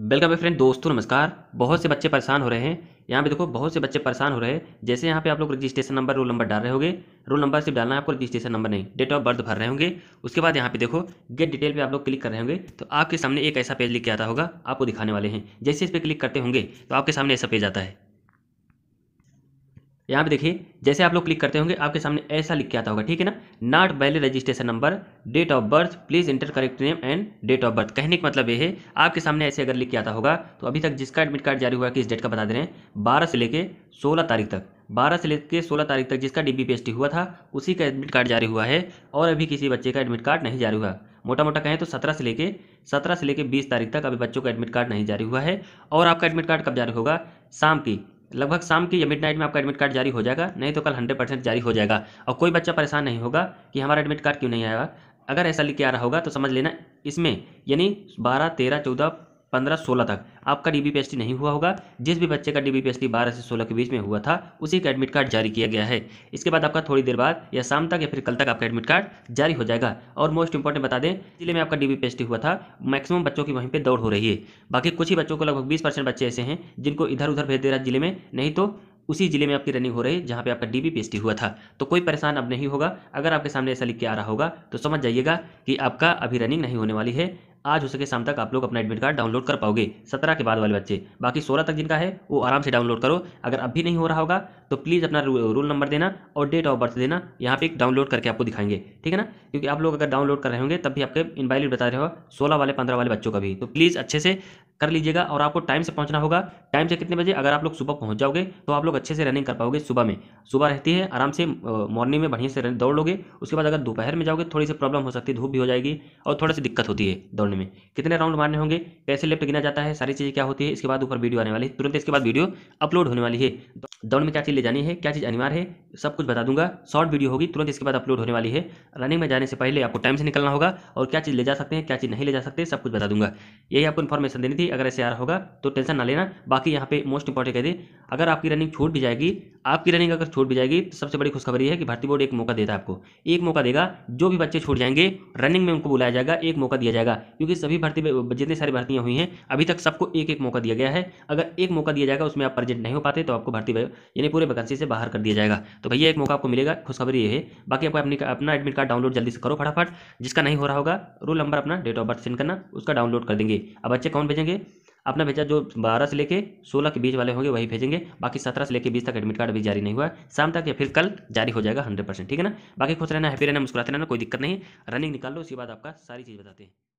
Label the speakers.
Speaker 1: welcome है friend दोस्तों नमस्कार बहुत से बच्चे परेशान हो रहे हैं यहाँ पे देखो बहुत से बच्चे परेशान हो रहे हैं जैसे यहाँ पे आप लोग रजिस्ट्रेशन नंबर रोल नंबर डाल रहे होंगे रोल नंबर सिर्फ डालना है आपको रजिस्ट्रेशन नंबर नहीं डेट ऑफ बर्थ भर रहे होंगे उसके बाद यहाँ पे देखो गेट डिटेल पे आप लोग क्लिक कर रहे होंगे तो आपके सामने एक ऐसा पेज लिख के आता होगा आपको दिखाने वाले हैं जैसे इस पर क्लिक करते होंगे तो आपके सामने ऐसा पेज आता है यहाँ पे देखिए जैसे आप लोग क्लिक करते होंगे आपके सामने ऐसा लिख के आता होगा ठीक है ना not valid registration number date of birth please enter correct name and date of birth कहने का मतलब ये है आपके सामने ऐसे अगर लिख के आता होगा तो अभी तक जिसका एडमिट कार्ड जारी हुआ किस डेट का बता दे रहे हैं बारह से लेकर सोलह तारीख तक बारह से लेकर सोलह तारीख तक जिसका डी बी हुआ था उसी का एडमिट कार्ड जारी हुआ है और अभी किसी बच्चे का एडमिट कार्ड नहीं जारी हुआ मोटा मोटा कहें तो सत्रह से लेके सत्रह से लेकर बीस तारीख तक अभी बच्चों का एडमिट कार्ड नहीं जारी हुआ है और आपका एडमिट कार्ड कब जारी होगा शाम की लगभग शाम की या मिड नाइट में आपका एडमिट कार्ड जारी हो जाएगा नहीं तो कल हंड्रेड परसेंट जारी हो जाएगा और कोई बच्चा परेशान नहीं होगा कि हमारा एडमिट कार्ड क्यों नहीं आएगा अगर ऐसा लिख के आ रहा होगा तो समझ लेना इसमें यानी बारह तेरह चौदह पंद्रह सोलह तक आपका डी बी नहीं हुआ होगा जिस भी बच्चे का डी बी बारह से सोलह के बीच में हुआ था उसी का एडमिट कार्ड जारी किया गया है इसके बाद आपका थोड़ी देर बाद या शाम तक या फिर कल तक आपका एडमिट कार्ड जारी हो जाएगा और मोस्ट इंपॉर्टेंट बता दें जिले में आपका डी बी हुआ था मैक्सिमम बच्चों की वहीं पर दौड़ हो रही है बाकी कुछ ही बच्चों को लगभग बीस परसेंट बच्चे ऐसे हैं जिनको इधर उधर भेज दे रहा जिले में नहीं तो उसी जिले में आपकी रनिंग हो रही है जहाँ पे आपका डी बी हुआ था तो कोई परेशान अब नहीं होगा अगर आपके सामने ऐसा लिख के आ रहा होगा तो समझ जाइएगा कि आपका अभी रनिंग नहीं होने वाली है आज हो सके शाम तक आप लोग अपना एडमिट कार्ड डाउनलोड कर पाओगे सत्रह के बाद वाले बच्चे बाकी सोलह तक जिनका है वो आराम से डाउनलोड करो अगर अभी नहीं हो रहा होगा तो प्लीज़ अपना रोल नंबर देना और डेट ऑफ बर्थ देना यहाँ पे डाउनलोड करके आपको दिखाएंगे ठीक है ना क्योंकि आप लोग अगर डाउनलोड कर रहे होंगे तब भी आपके इनवाइलिट बता रहे हो सोलह वाले पंद्रह वाले बच्चों का भी तो प्लीज़ अच्छे से कर लीजिएगा और आपको टाइम से पहुंचना होगा टाइम से कितने बजे अगर आप लोग सुबह पहुंच जाओगे तो आप लोग अच्छे से रनिंग कर पाओगे सुबह में सुबह रहती है आराम से मॉर्निंग में बढ़िया से दौड़ लोगे उसके बाद अगर दोपहर में जाओगे थोड़ी सी प्रॉब्लम हो सकती है धूप भी हो जाएगी और थोड़ी सी दिक्कत होती है दौड़ने में कितने राउंड मारने होंगे कैसे लेफ्ट गिना जाता है सारी चीज़ें क्या होती है इसके बाद ऊपर वीडियो आने वाली है तुरंत इसके बाद वीडियो अपलोड होने वाली है दौड़ में क्या चीज़ ले जानी है क्या चीज़ अनिवार्य है सब कुछ बता दूंगा शॉर्ट वीडियो होगी तुरंत इसके बाद अपलोड होने वाली है रनिंग में जाने से पहले आपको टाइम से निकलना होगा और क्या चीज़ ले जा सकते हैं क्या चीज़ नहीं ले जा सकते सब कुछ बता दूंगा यही आपको इन्फॉर्मेशन देनी थी अगर ऐसे आ रहा होगा तो टेंशन ना लेना बाकी यहाँ पे मोस्ट इंपॉर्टेंट कह दे अगर आपकी रनिंग छूट भी जाएगी आपकी रनिंग अगर छूट भी जाएगी तो सबसे बड़ी खुशखबरी है कि भर्ती बोर्ड एक मौका देता है आपको एक मौका देगा जो भी बच्चे छूट जाएंगे रनिंग में उनको बुलाया जाएगा एक मौका दिया जाएगा क्योंकि सभी भर्ती जितनी सारी भर्तियाँ हुई हैं अभी तक सबको एक एक मौका दिया गया है अगर एक मौका दिया जाएगा उसमें आप प्रेजेंट नहीं हो पाते तो आपको भर्ती यानी पूरे वैकेंसी से बाहर कर दिया जाएगा तो भैया एक मौका आपको मिलेगा खुशखबरी ये है बाकी आपको अपनी अपना एडमिट कार्ड डाउनलोड जल्दी से करो फटाफट जिसका नहीं हो रहा होगा रोल नंबर अपना डेट ऑफ बर्थ सेंड करना उसका डाउनलोड कर देंगे अब बच्चे कौन भेजेंगे अपना भेजा जो बारह से लेके सोलह के बीच वाले होंगे वही भेजेंगे बाकी सत्रह से लेके बीस तक एडमिट कार्ड अभी जारी नहीं हुआ है शाम तक या फिर कल जारी हो जाएगा हंड्रेड परसेंट ठीक है ना बाकी खुश रहना हैप्पी रहना मुस्कुराते रहना कोई दिक्कत नहीं रनिंग निकाल लो उसके बाद आपका सारी चीज़ बताते हैं